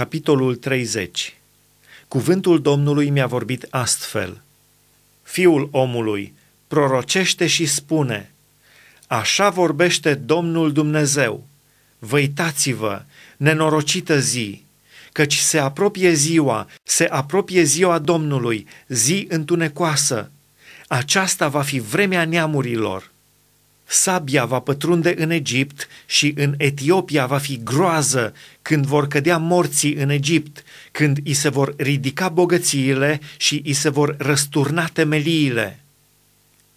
Capitolul 30 Cuvântul Domnului mi-a vorbit astfel. Fiul omului, prorocește și spune, Așa vorbește Domnul Dumnezeu, văitați-vă, nenorocită zi, căci se apropie ziua, se apropie ziua Domnului, zi întunecoasă. Aceasta va fi vremea neamurilor. Sabia va pătrunde în Egipt și în Etiopia va fi groază când vor cădea morții în Egipt, când i se vor ridica bogățiile și i se vor răsturna temeliile.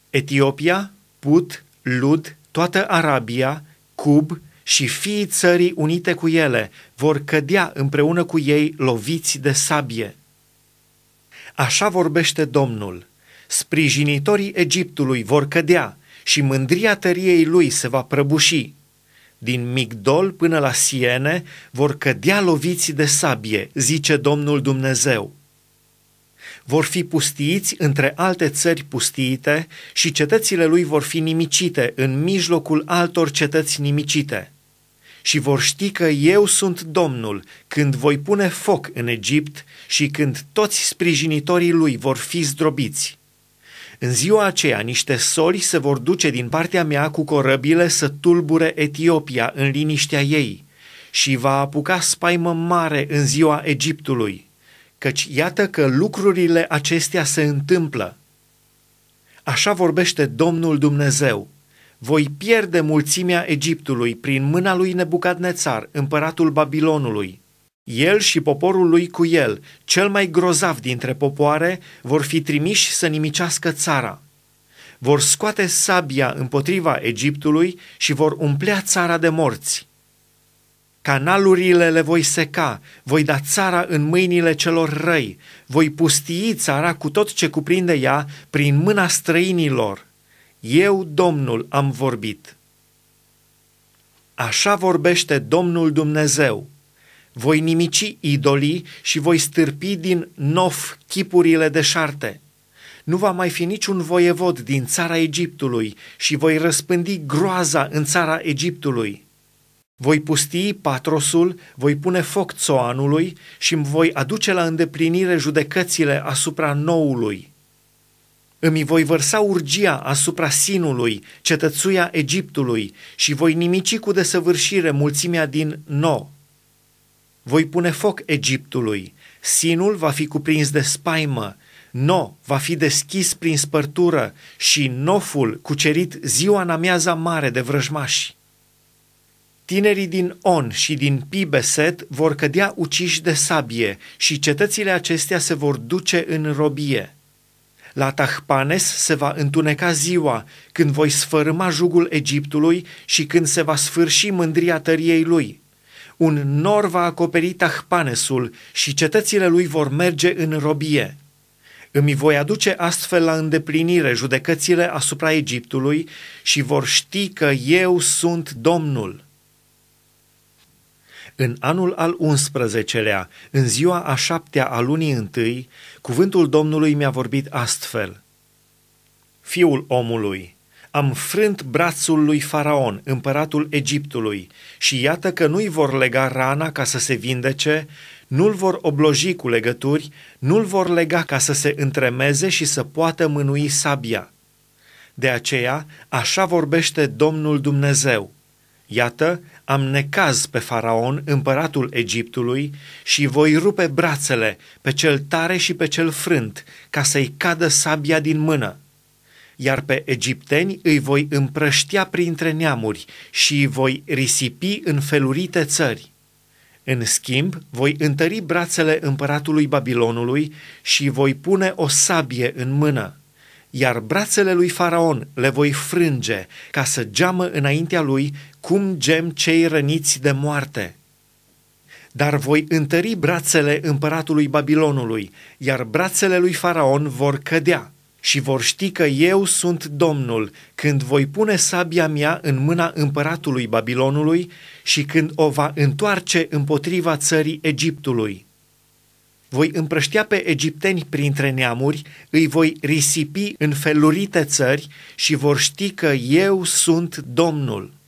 Etiopia, Put, Lud, toată Arabia, Cub și fiii țării unite cu ele vor cădea împreună cu ei loviți de sabie. Așa vorbește Domnul. Sprijinitorii Egiptului vor cădea, și mândria tăriei lui se va prăbuși. Din Migdol până la Siene vor cădea loviți de sabie, zice Domnul Dumnezeu. Vor fi pustiiți între alte țări pustiite și cetățile lui vor fi nimicite în mijlocul altor cetăți nimicite. Și vor ști că eu sunt Domnul când voi pune foc în Egipt și când toți sprijinitorii lui vor fi zdrobiți. În ziua aceea, niște soli se vor duce din partea mea cu corăbile să tulbure Etiopia în liniștea ei și va apuca spaimă mare în ziua Egiptului, căci iată că lucrurile acestea se întâmplă. Așa vorbește Domnul Dumnezeu. Voi pierde mulțimea Egiptului prin mâna lui Nebucadnețar, împăratul Babilonului, el și poporul lui cu el, cel mai grozav dintre popoare, vor fi trimiși să nimicească țara. Vor scoate sabia împotriva Egiptului și vor umplea țara de morți. Canalurile le voi seca, voi da țara în mâinile celor răi, voi pustii țara cu tot ce cuprinde ea prin mâna străinilor. Eu, Domnul, am vorbit. Așa vorbește Domnul Dumnezeu, voi nimici idolii și voi stârpi din nof chipurile șarte. Nu va mai fi niciun voievod din țara Egiptului și voi răspândi groaza în țara Egiptului. Voi pustii patrosul, voi pune foc țoanului și îmi voi aduce la îndeplinire judecățile asupra noului. Îmi voi vărsa urgia asupra sinului, cetățuia Egiptului, și voi nimici cu desăvârșire mulțimea din nou voi pune foc Egiptului, Sinul va fi cuprins de spaimă, No va fi deschis prin spărtură și Noful cucerit ziua în amiaza mare de vrăjmași. Tinerii din On și din Pibeset vor cădea uciși de sabie și cetățile acestea se vor duce în robie. La Tahpanes se va întuneca ziua când voi sfărâma jugul Egiptului și când se va sfârși mândria tăriei lui – un nor va acoperi Tahpanesul și cetățile lui vor merge în robie. Îmi voi aduce astfel la îndeplinire judecățile asupra Egiptului și vor ști că eu sunt Domnul. În anul al 11-lea, în ziua a șaptea a lunii întâi, cuvântul Domnului mi-a vorbit astfel. Fiul omului, am frânt brațul lui Faraon, împăratul Egiptului, și iată că nu-i vor lega rana ca să se vindece, nu-l vor obloji cu legături, nu-l vor lega ca să se întremeze și să poată mânui sabia. De aceea, așa vorbește Domnul Dumnezeu. Iată, am necaz pe faraon, împăratul Egiptului, și voi rupe brațele pe cel tare și pe cel frânt, ca să-i cadă sabia din mână iar pe egipteni îi voi împrăștia printre neamuri și îi voi risipi în felurite țări. În schimb, voi întări brațele împăratului Babilonului și voi pune o sabie în mână, iar brațele lui Faraon le voi frânge ca să geamă înaintea lui cum gem cei răniți de moarte. Dar voi întări brațele împăratului Babilonului, iar brațele lui Faraon vor cădea – și vor ști că eu sunt Domnul când voi pune sabia mea în mâna împăratului Babilonului și când o va întoarce împotriva țării Egiptului. Voi împrăștia pe egipteni printre neamuri, îi voi risipi în felurite țări și vor ști că eu sunt Domnul.